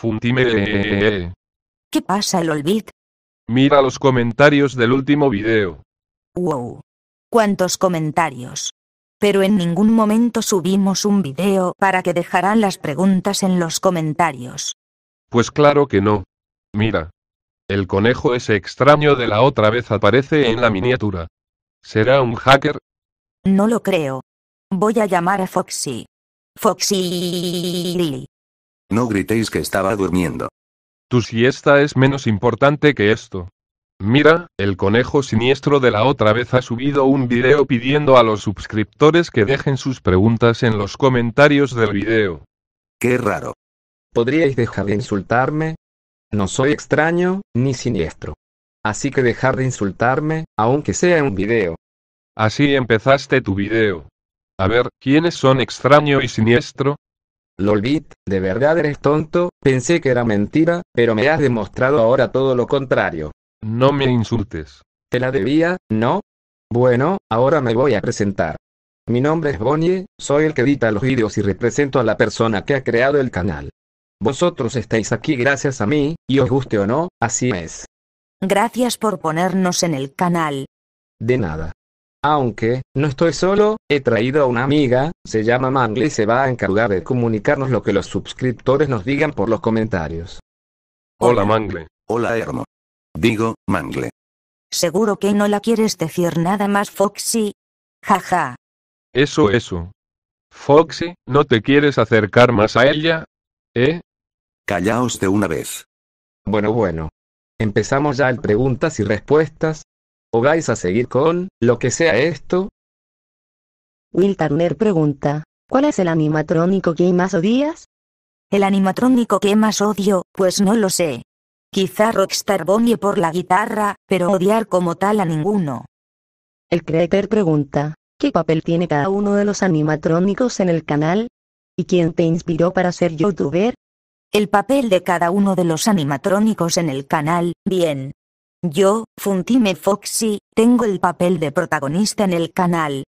Funtime. ¿Qué pasa, Lolbit? Mira los comentarios del último video. Wow. ¿Cuántos comentarios? Pero en ningún momento subimos un video para que dejaran las preguntas en los comentarios. Pues claro que no. Mira. El conejo ese extraño de la otra vez aparece en la miniatura. ¿Será un hacker? No lo creo. Voy a llamar a Foxy. Foxy. No gritéis que estaba durmiendo. Tu siesta es menos importante que esto. Mira, el conejo siniestro de la otra vez ha subido un video pidiendo a los suscriptores que dejen sus preguntas en los comentarios del video. Qué raro. ¿Podríais dejar de insultarme? No soy extraño, ni siniestro. Así que dejar de insultarme, aunque sea un video. Así empezaste tu video. A ver, ¿quiénes son extraño y siniestro? Lolbit, de verdad eres tonto, pensé que era mentira, pero me has demostrado ahora todo lo contrario. No me insultes. ¿Te la debía, no? Bueno, ahora me voy a presentar. Mi nombre es Bonnie, soy el que edita los vídeos y represento a la persona que ha creado el canal. Vosotros estáis aquí gracias a mí, y os guste o no, así es. Gracias por ponernos en el canal. De nada. Aunque, no estoy solo, he traído a una amiga, se llama Mangle y se va a encargar de comunicarnos lo que los suscriptores nos digan por los comentarios. Hola Mangle. Hola Hermo. Digo, Mangle. Seguro que no la quieres decir nada más Foxy. Jaja. Eso, eso. Foxy, ¿no te quieres acercar más a ella? ¿Eh? Callaos de una vez. Bueno, bueno. Empezamos ya el preguntas y respuestas, ¿O vais a seguir con, lo que sea esto? Will Turner pregunta, ¿cuál es el animatrónico que más odias? El animatrónico que más odio, pues no lo sé. Quizá Rockstar Bonnie por la guitarra, pero odiar como tal a ninguno. El creator pregunta, ¿qué papel tiene cada uno de los animatrónicos en el canal? ¿Y quién te inspiró para ser youtuber? El papel de cada uno de los animatrónicos en el canal, bien, yo, Funtime Foxy, tengo el papel de protagonista en el canal.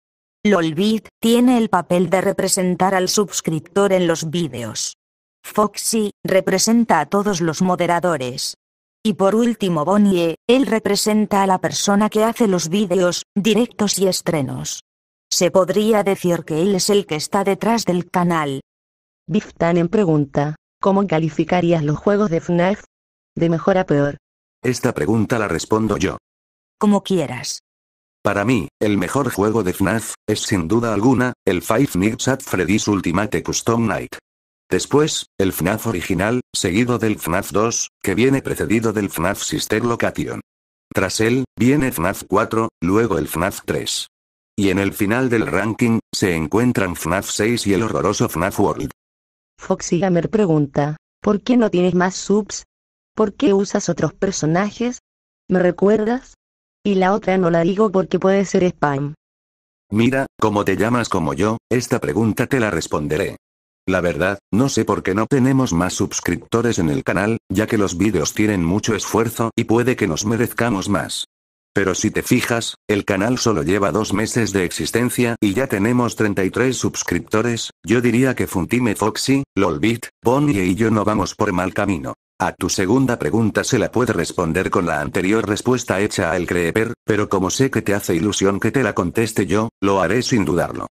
Lolbit tiene el papel de representar al suscriptor en los vídeos. Foxy representa a todos los moderadores. Y por último Bonnie, él representa a la persona que hace los vídeos, directos y estrenos. Se podría decir que él es el que está detrás del canal. en pregunta, ¿cómo calificarías los juegos de FNAF? De mejor a peor. Esta pregunta la respondo yo. Como quieras. Para mí, el mejor juego de FNAF, es sin duda alguna, el Five Nights at Freddy's Ultimate Custom Night. Después, el FNAF original, seguido del FNAF 2, que viene precedido del FNAF Sister Location. Tras él, viene FNAF 4, luego el FNAF 3. Y en el final del ranking, se encuentran FNAF 6 y el horroroso FNAF World. Foxy Gamer pregunta, ¿por qué no tienes más subs? ¿Por qué usas otros personajes? ¿Me recuerdas? Y la otra no la digo porque puede ser spam. Mira, como te llamas como yo, esta pregunta te la responderé. La verdad, no sé por qué no tenemos más suscriptores en el canal, ya que los vídeos tienen mucho esfuerzo y puede que nos merezcamos más. Pero si te fijas, el canal solo lleva dos meses de existencia y ya tenemos 33 suscriptores, yo diría que Funtime Foxy, Lolbit, Bonnie y yo no vamos por mal camino. A tu segunda pregunta se la puede responder con la anterior respuesta hecha al creeper, pero como sé que te hace ilusión que te la conteste yo, lo haré sin dudarlo.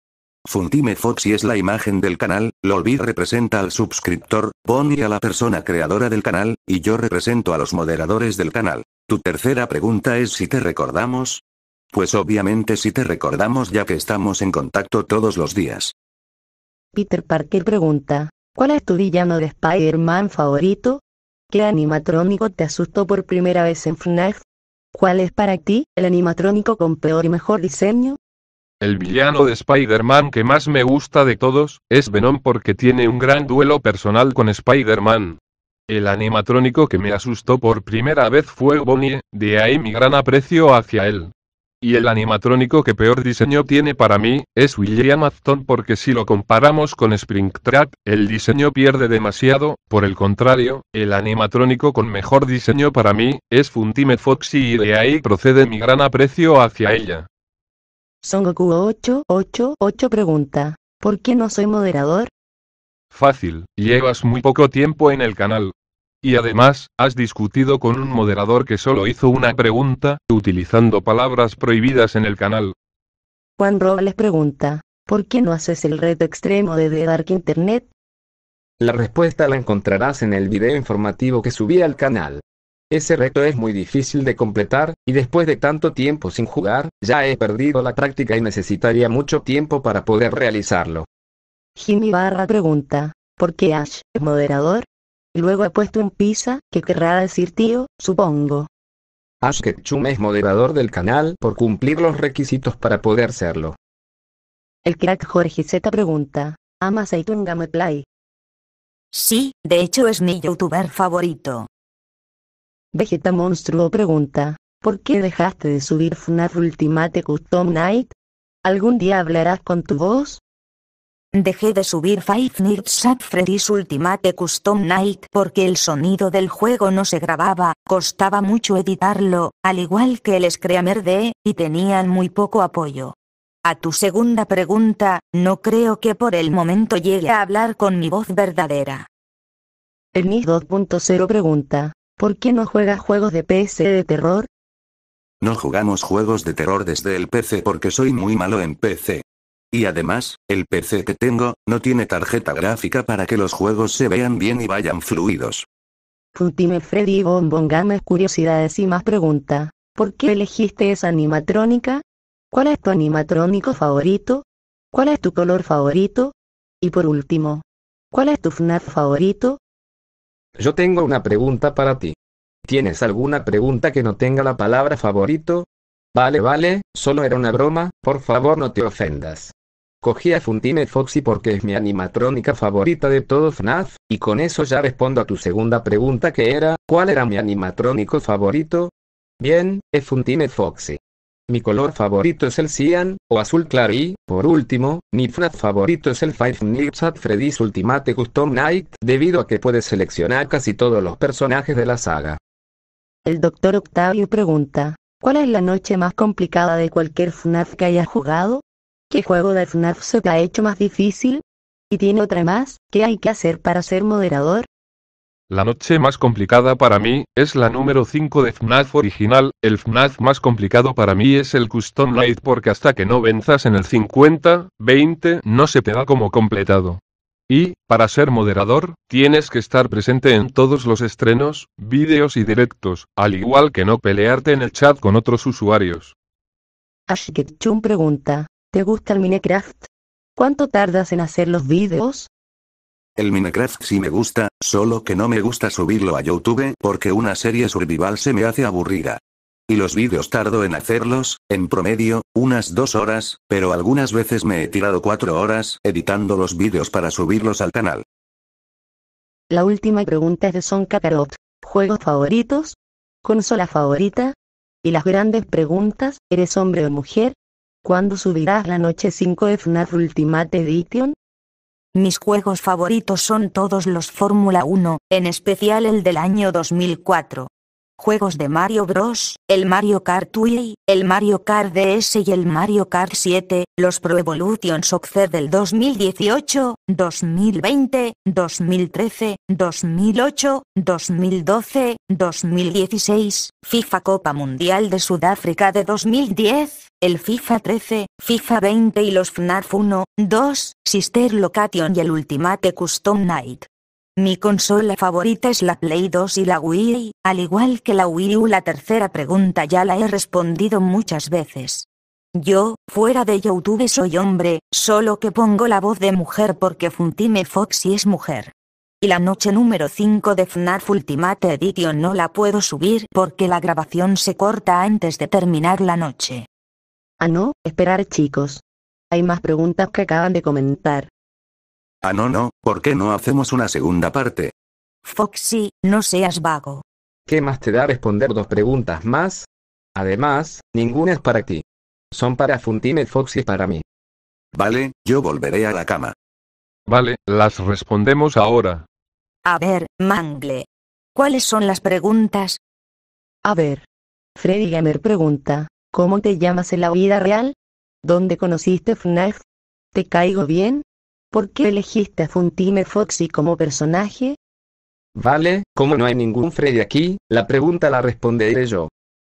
Funtime Foxy es la imagen del canal, Lolby representa al suscriptor, Bonnie a la persona creadora del canal, y yo represento a los moderadores del canal. Tu tercera pregunta es si te recordamos. Pues obviamente si te recordamos ya que estamos en contacto todos los días. Peter Parker pregunta, ¿cuál es tu villano de Spider-Man favorito? ¿Qué animatrónico te asustó por primera vez en FNAF? ¿Cuál es para ti el animatrónico con peor y mejor diseño? El villano de Spider-Man que más me gusta de todos, es Venom porque tiene un gran duelo personal con Spider-Man. El animatrónico que me asustó por primera vez fue Bonnie, de ahí mi gran aprecio hacia él. Y el animatrónico que peor diseño tiene para mí, es William Afton porque si lo comparamos con Springtrap, el diseño pierde demasiado, por el contrario, el animatrónico con mejor diseño para mí, es Funtime Foxy y de ahí procede mi gran aprecio hacia ella. Son Goku 888 pregunta, ¿por qué no soy moderador? Fácil, llevas muy poco tiempo en el canal, y además, has discutido con un moderador que solo hizo una pregunta, utilizando palabras prohibidas en el canal. Juan Robles pregunta, ¿por qué no haces el reto extremo de The Dark Internet? La respuesta la encontrarás en el video informativo que subí al canal. Ese reto es muy difícil de completar, y después de tanto tiempo sin jugar, ya he perdido la práctica y necesitaría mucho tiempo para poder realizarlo. Jimmy Barra pregunta, ¿por qué Ash moderador? Luego ha puesto un pizza, que querrá decir tío, supongo. Ash Ketchum es moderador del canal por cumplir los requisitos para poder serlo. El crack Jorge Z pregunta, ¿amas me play? Sí, de hecho es mi youtuber favorito. Vegeta Monstruo pregunta, ¿por qué dejaste de subir Funar Ultimate Custom Night? ¿Algún día hablarás con tu voz? Dejé de subir Five Nights at Freddy's Ultimate Custom Night porque el sonido del juego no se grababa, costaba mucho editarlo, al igual que el Screamer D, y tenían muy poco apoyo. A tu segunda pregunta, no creo que por el momento llegue a hablar con mi voz verdadera. El mi 2.0 pregunta, ¿por qué no juega juegos de PC de terror? No jugamos juegos de terror desde el PC porque soy muy malo en PC. Y además, el PC que tengo, no tiene tarjeta gráfica para que los juegos se vean bien y vayan fluidos. Futime pues Freddy Bombongame curiosidades y más pregunta. ¿Por qué elegiste esa animatrónica? ¿Cuál es tu animatrónico favorito? ¿Cuál es tu color favorito? Y por último, ¿cuál es tu FNAF favorito? Yo tengo una pregunta para ti. ¿Tienes alguna pregunta que no tenga la palabra favorito? Vale, vale, solo era una broma, por favor no te ofendas. Cogí a Funtime Foxy porque es mi animatrónica favorita de todo FNAF, y con eso ya respondo a tu segunda pregunta que era, ¿cuál era mi animatrónico favorito? Bien, es Funtime Foxy. Mi color favorito es el cian, o azul claro y, por último, mi FNAF favorito es el Five Nights at Freddy's Ultimate Custom Night, debido a que puedes seleccionar casi todos los personajes de la saga. El doctor Octavio pregunta, ¿cuál es la noche más complicada de cualquier FNAF que hayas jugado? ¿Qué juego de FNAF se te ha hecho más difícil? Y tiene otra más, ¿qué hay que hacer para ser moderador? La noche más complicada para mí es la número 5 de FNAF original, el FNAF más complicado para mí es el Custom Light porque hasta que no venzas en el 50, 20 no se te da como completado. Y, para ser moderador, tienes que estar presente en todos los estrenos, vídeos y directos, al igual que no pelearte en el chat con otros usuarios. Ashketchum pregunta, ¿Te gusta el Minecraft? ¿Cuánto tardas en hacer los vídeos? El Minecraft sí me gusta, solo que no me gusta subirlo a YouTube porque una serie survival se me hace aburrida. Y los vídeos tardo en hacerlos, en promedio, unas dos horas, pero algunas veces me he tirado cuatro horas editando los vídeos para subirlos al canal. La última pregunta es de Son Kakarot. ¿Juegos favoritos? ¿Consola favorita? Y las grandes preguntas, ¿eres hombre o mujer? ¿Cuándo subirás la noche 5 de FNAF Ultimate Edition? Mis juegos favoritos son todos los Fórmula 1, en especial el del año 2004 juegos de Mario Bros, el Mario Kart Wii, el Mario Kart DS y el Mario Kart 7, los Pro Evolution Soccer del 2018, 2020, 2013, 2008, 2012, 2016, FIFA Copa Mundial de Sudáfrica de 2010, el FIFA 13, FIFA 20 y los FNAF 1, 2, Sister Location y el Ultimate Custom Night. Mi consola favorita es la Play 2 y la Wii, al igual que la Wii U. La tercera pregunta ya la he respondido muchas veces. Yo, fuera de YouTube soy hombre, solo que pongo la voz de mujer porque Funtime Foxy es mujer. Y la noche número 5 de FNAF Ultimate Edition no la puedo subir porque la grabación se corta antes de terminar la noche. Ah no, esperar chicos. Hay más preguntas que acaban de comentar. Ah, no, no, ¿por qué no hacemos una segunda parte? Foxy, no seas vago. ¿Qué más te da responder dos preguntas más? Además, ninguna es para ti. Son para Funtime Foxy y para mí. Vale, yo volveré a la cama. Vale, las respondemos ahora. A ver, Mangle. ¿Cuáles son las preguntas? A ver. Freddy Gamer pregunta, ¿cómo te llamas en la vida real? ¿Dónde conociste FNAF? ¿Te caigo bien? ¿Por qué elegiste a Funtime Foxy como personaje? Vale, como no hay ningún Freddy aquí, la pregunta la responderé yo.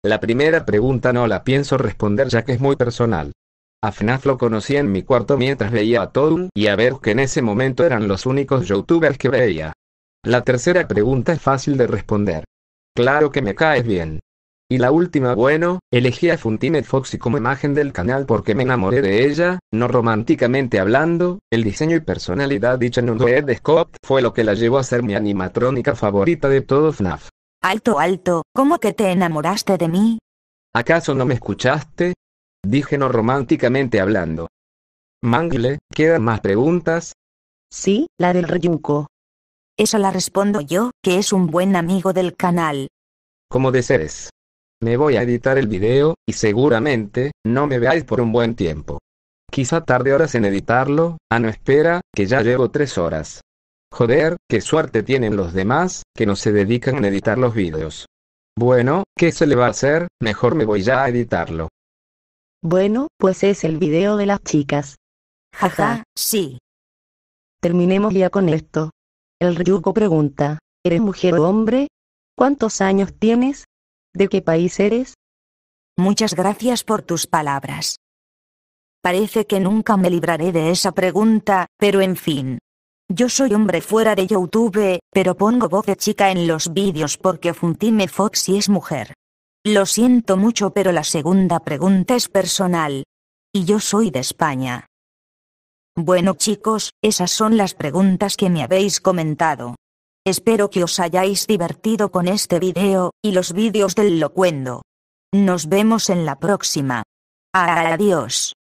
La primera pregunta no la pienso responder ya que es muy personal. A FNAF lo conocí en mi cuarto mientras veía a Toon y a ver que en ese momento eran los únicos youtubers que veía. La tercera pregunta es fácil de responder. Claro que me caes bien. Y la última bueno, elegí a Funtime Foxy como imagen del canal porque me enamoré de ella, no románticamente hablando, el diseño y personalidad dicha en un de Scott fue lo que la llevó a ser mi animatrónica favorita de todo FNAF. Alto, alto, ¿cómo que te enamoraste de mí? ¿Acaso no me escuchaste? Dije no románticamente hablando. Mangle, ¿quedan más preguntas? Sí, la del Ryuko. Esa la respondo yo, que es un buen amigo del canal. Como seres? Me voy a editar el video, y seguramente, no me veáis por un buen tiempo. Quizá tarde horas en editarlo, a no espera, que ya llevo tres horas. Joder, qué suerte tienen los demás, que no se dedican a editar los videos. Bueno, ¿qué se le va a hacer? Mejor me voy ya a editarlo. Bueno, pues es el video de las chicas. Jaja, sí. Terminemos ya con esto. El Ryuko pregunta, ¿eres mujer o hombre? ¿Cuántos años tienes? ¿De qué país eres? Muchas gracias por tus palabras. Parece que nunca me libraré de esa pregunta, pero en fin. Yo soy hombre fuera de YouTube, pero pongo voz de chica en los vídeos porque Funtime Foxy es mujer. Lo siento mucho pero la segunda pregunta es personal. Y yo soy de España. Bueno chicos, esas son las preguntas que me habéis comentado. Espero que os hayáis divertido con este video, y los vídeos del locuendo. Nos vemos en la próxima. Adiós.